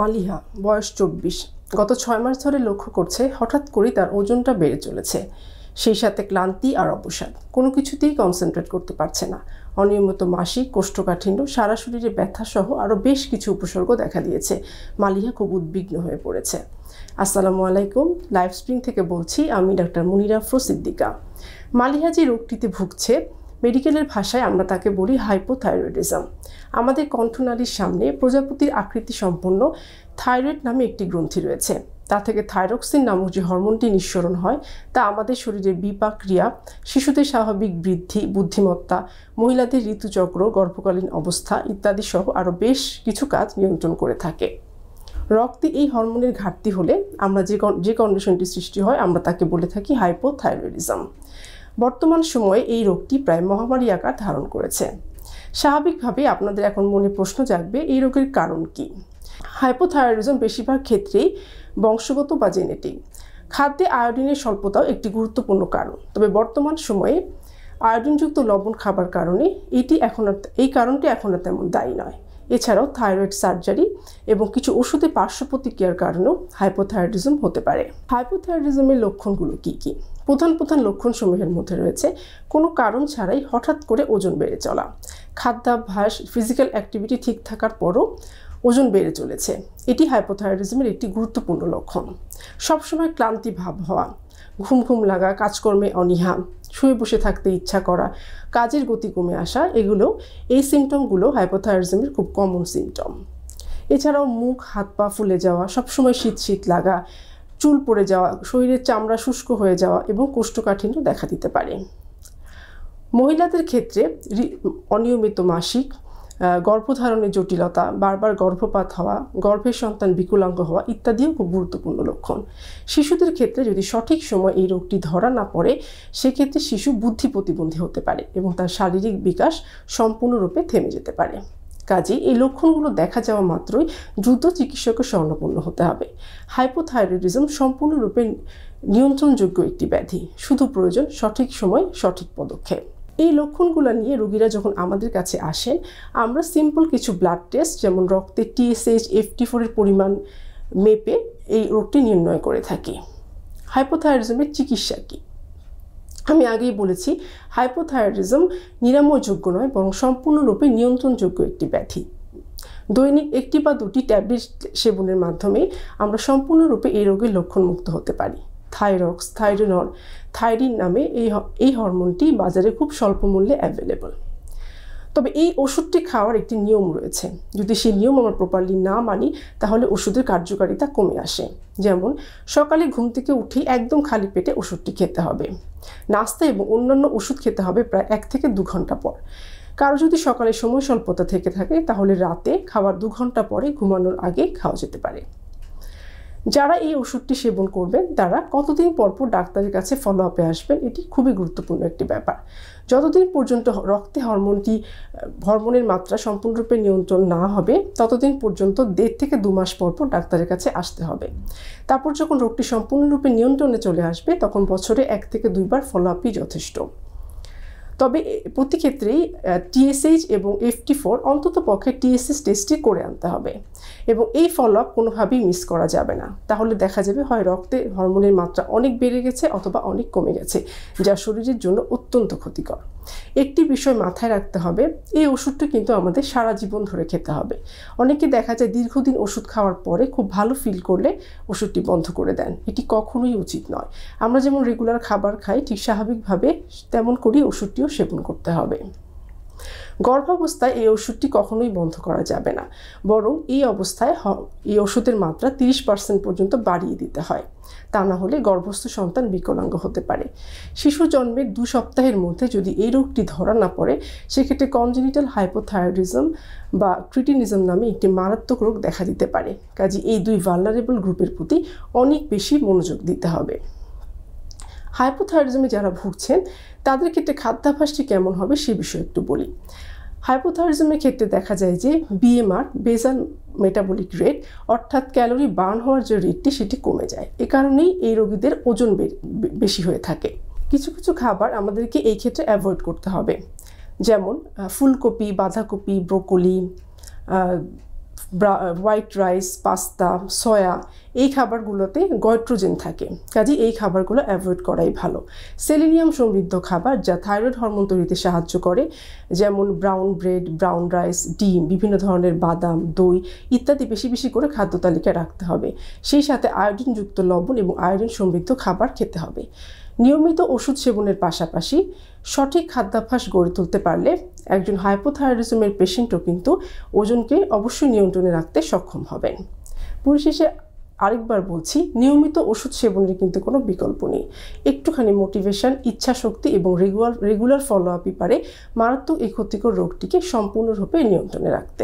মালিহা বয়স চব্বিশ গত ছয় মাস ধরে লক্ষ্য করছে হঠাৎ করেই তার ওজনটা বেড়ে চলেছে সেই সাথে ক্লান্তি আর অবসাদ কোনো কিছুতেই কনসেন্ট্রেট করতে পারছে না অনিয়মিত মাসিক কোষ্ঠকাঠিন্য সারা শরীরে ব্যথাসহ আরও বেশ কিছু উপসর্গ দেখা দিয়েছে মালিহা খুব উদ্বিগ্ন হয়ে পড়েছে আসসালামু আলাইকুম লাইফ স্প্রিং থেকে বলছি আমি ডাক্তার মুনিরা ফ্রসিদ্দিকা মালিহা যে রোগটিতে ভুগছে মেডিকেলের ভাষায় আমরা তাকে বলি হাইপোথাইরয়েডিজম আমাদের কণ্ঠনালীর সামনে প্রজাপতির আকৃতি সম্পন্ন থাইরয়েড নামে একটি গ্রন্থি রয়েছে তা থেকে থাইরক্সিন নামক যে হরমোনটি নিঃসরণ হয় তা আমাদের শরীরের বিপাক ক্রিয়া শিশুদের স্বাভাবিক বৃদ্ধি বুদ্ধিমত্তা মহিলাদের ঋতুচক্র গর্ভকালীন অবস্থা ইত্যাদি সহ আরও বেশ কিছু কাজ নিয়ন্ত্রণ করে থাকে রক্তে এই হরমোনের ঘাটতি হলে আমরা যে যে কন্ডিশনটি সৃষ্টি হয় আমরা তাকে বলে থাকি হাইপোথাইরয়েডিজম বর্তমান সময়ে এই রোগটি প্রায় মহামারী আকার ধারণ করেছে স্বাভাবিকভাবে আপনাদের এখন মনে প্রশ্ন জাগবে এই রোগের কারণ কি হাইপোথাইরয়েডিজম বেশিরভাগ ক্ষেত্রেই বংশগত বা জেনেটিক খাদ্যে আয়োডিনের স্বল্পতাও একটি গুরুত্বপূর্ণ কারণ তবে বর্তমান সময়ে আয়োডিনযুক্ত লবণ খাবার কারণে এটি এখন এই কারণটি এখন আর তেমন দায়ী নয় এছাড়াও থাইরয়েড সার্জারি এবং কিছু ওষুধে পার্শ্ব প্রতিক্রিয়ার কারণেও হাইপোথাইরয়েডিজম হতে পারে হাইপোথাইরয়েডিজমের লক্ষণগুলো কী কী প্রধান প্রধান লক্ষণ সমূহের মধ্যে রয়েছে কোনো কারণ ছাড়াই হঠাৎ করে ওজন বেড়ে চলা খাদ্যাভ্যাস ফিজিক্যাল অ্যাক্টিভিটি ঠিক থাকার পরও ওজন বেড়ে চলেছে এটি হাইপোথাইরয়েডিজমের একটি গুরুত্বপূর্ণ লক্ষণ সবসময় ক্লান্তি ভাব হওয়া ঘুম ঘুম লাগা কাজকর্মে অনীহা শুয়ে বসে থাকতে ইচ্ছা করা কাজের গতি কমে আসা এগুলো এই সিমটমগুলো হাইপোথাইরয়েডিজমের খুব কমন সিমটম এছাড়াও মুখ হাত পা ফুলে যাওয়া সবসময় শীত শীত লাগা চুল পড়ে যাওয়া শরীরের চামড়া শুষ্ক হয়ে যাওয়া এবং কোষ্ঠকাঠিন্য দেখা দিতে পারে মহিলাদের ক্ষেত্রে অনিয়মিত মাসিক গর্ভধারণের জটিলতা বারবার গর্ভপাত হওয়া গর্ভের সন্তান বিকুলাঙ্গ হওয়া ইত্যাদিও খুব গুরুত্বপূর্ণ লক্ষণ শিশুদের ক্ষেত্রে যদি সঠিক সময় এই রোগটি ধরা না পড়ে সেক্ষেত্রে শিশু বুদ্ধি প্রতিবন্ধী হতে পারে এবং তার শারীরিক বিকাশ সম্পূর্ণরূপে থেমে যেতে পারে কাজে এই লক্ষণগুলো দেখা যাওয়া মাত্রই দ্রুত চিকিৎসকের স্বর্ণপূর্ণ হতে হবে হাইপোথাইরয়েডিজম সম্পূর্ণরূপে নিয়ন্ত্রণযোগ্য একটি ব্যাধি শুধু প্রয়োজন সঠিক সময় সঠিক পদক্ষেপ এই লক্ষণগুলো নিয়ে রোগীরা যখন আমাদের কাছে আসেন আমরা সিম্পল কিছু ব্লাড টেস্ট যেমন রক্তে টিএসএইচ এফটি ফোরের পরিমাণ মেপে এই রোগটি নির্ণয় করে থাকি হাইপোথায়রিজমের চিকিৎসা কী আমি আগেই বলেছি হাইপোথায়রিজম নিরাময়যোগ্য নয় বরং সম্পূর্ণরূপে নিয়ন্ত্রণযোগ্য একটি ব্যাধি দৈনিক একটি বা দুটি ট্যাবলেট সেবনের মাধ্যমে আমরা সম্পূর্ণরূপে এই রোগের লক্ষণমুক্ত হতে পারি থাইরক্স থাইরিনর থাইরিন নামে এই এই হরমোনটি বাজারে খুব স্বল্প মূল্যে অ্যাভেলেবল তবে এই ওষুধটি খাওয়ার একটি নিয়ম রয়েছে যদি সেই নিয়ম আমরা প্রপারলি না মানি তাহলে ওষুধের কার্যকারিতা কমে আসে যেমন সকালে ঘুম থেকে উঠে একদম খালি পেটে ওষুধটি খেতে হবে নাস্তা এবং অন্যান্য ওষুধ খেতে হবে প্রায় এক থেকে দু ঘন্টা পর কারো যদি সকালে সময় স্বল্পতা থেকে থাকে তাহলে রাতে খাওয়ার দু ঘন্টা পরে ঘুমানোর আগে খাওয়া যেতে পারে যারা এই ওষুধটি সেবন করবেন তারা কতদিন পরপর ডাক্তারের কাছে ফলো আপে আসবেন এটি খুবই গুরুত্বপূর্ণ একটি ব্যাপার যতদিন পর্যন্ত রক্তে হরমোনটি হরমোনের মাত্রা সম্পূর্ণরূপে নিয়ন্ত্রণ না হবে ততদিন পর্যন্ত দেড় থেকে দু মাস পরপর ডাক্তারের কাছে আসতে হবে তারপর যখন রোগটি সম্পূর্ণরূপে নিয়ন্ত্রণে চলে আসবে তখন বছরে এক থেকে দুইবার ফলো আপই যথেষ্ট তবে প্রতি ক্ষেত্রেই টিএসএইচ এবং এফটি ফোর অন্তত পক্ষে টিএসএস টেস্টটি করে আনতে হবে এবং এই ফলো আপ কোনোভাবেই মিস করা যাবে না তাহলে দেখা যাবে হয় রক্তে হরমোনের মাত্রা অনেক বেড়ে গেছে অথবা অনেক কমে গেছে যা শরীরের জন্য অত্যন্ত ক্ষতিকর একটি বিষয় মাথায় রাখতে হবে এই ওষুধটি কিন্তু আমাদের সারা জীবন ধরে খেতে হবে অনেকে দেখা যায় দীর্ঘদিন ওষুধ খাওয়ার পরে খুব ভালো ফিল করলে ওষুধটি বন্ধ করে দেন এটি কখনোই উচিত নয় আমরা যেমন রেগুলার খাবার খাই ঠিক স্বাভাবিকভাবে তেমন করি ওষুধটি ওষুধটিও সেবন করতে হবে গর্ভাবস্থায় এই ওষুধটি কখনোই বন্ধ করা যাবে না বরং এই অবস্থায় এই ওষুধের মাত্রা তিরিশ পার্সেন্ট পর্যন্ত বাড়িয়ে দিতে হয় তা না হলে গর্ভস্থ সন্তান বিকলাঙ্গ হতে পারে শিশু জন্মের দু সপ্তাহের মধ্যে যদি এই রোগটি ধরা না পড়ে সেক্ষেত্রে কনজেনিটাল হাইপোথায়োরিজম বা ক্রিটিনিজম নামে একটি মারাত্মক রোগ দেখা দিতে পারে কাজে এই দুই ভালনারেবল গ্রুপের প্রতি অনেক বেশি মনোযোগ দিতে হবে হাইপোথাইরিজমে যারা ভুগছেন তাদের ক্ষেত্রে খাদ্যাভাসটি কেমন হবে সে বিষয়ে একটু বলি হাইপোথাইরিজমের ক্ষেত্রে দেখা যায় যে বিএমআর বেজাল মেটাবলিক রেট অর্থাৎ ক্যালোরি বার্ন হওয়ার যে রেটটি সেটি কমে যায় এ কারণেই এই রোগীদের ওজন বেশি হয়ে থাকে কিছু কিছু খাবার আমাদেরকে এই ক্ষেত্রে অ্যাভয়েড করতে হবে যেমন ফুলকপি বাঁধাকপি broccoli white rice pasta soya এই খাবারগুলোতে গয়ট্রোজেন থাকে কাজে এই খাবারগুলো অ্যাভয়েড করাই ভালো সেলিনিয়াম সমৃদ্ধ খাবার যা থাইরয়েড হরমোন তৈরিতে সাহায্য করে যেমন ব্রাউন ব্রেড ব্রাউন রাইস ডিম বিভিন্ন ধরনের বাদাম দই ইত্যাদি বেশি বেশি করে খাদ্য তালিকায় রাখতে হবে সেই সাথে আয়োডিনযুক্ত লবণ এবং আয়োডিন সমৃদ্ধ খাবার খেতে হবে নিয়মিত ওষুধ সেবনের পাশাপাশি সঠিক খাদ্যাভ্যাস গড়ে তুলতে পারলে একজন হাইপোথাইরিজমের পেশেন্টও কিন্তু ওজনকে অবশ্যই নিয়ন্ত্রণে রাখতে সক্ষম হবেন পরিশেষে আরেকবার বলছি নিয়মিত ওষুধ সেবনের কিন্তু কোনো বিকল্প নেই একটুখানি মোটিভেশন ইচ্ছা শক্তি এবং রেগুলার রেগুলার ফলো আপই পারে মারাত্মক এই ক্ষতিকর রোগটিকে সম্পূর্ণরূপে নিয়ন্ত্রণে রাখতে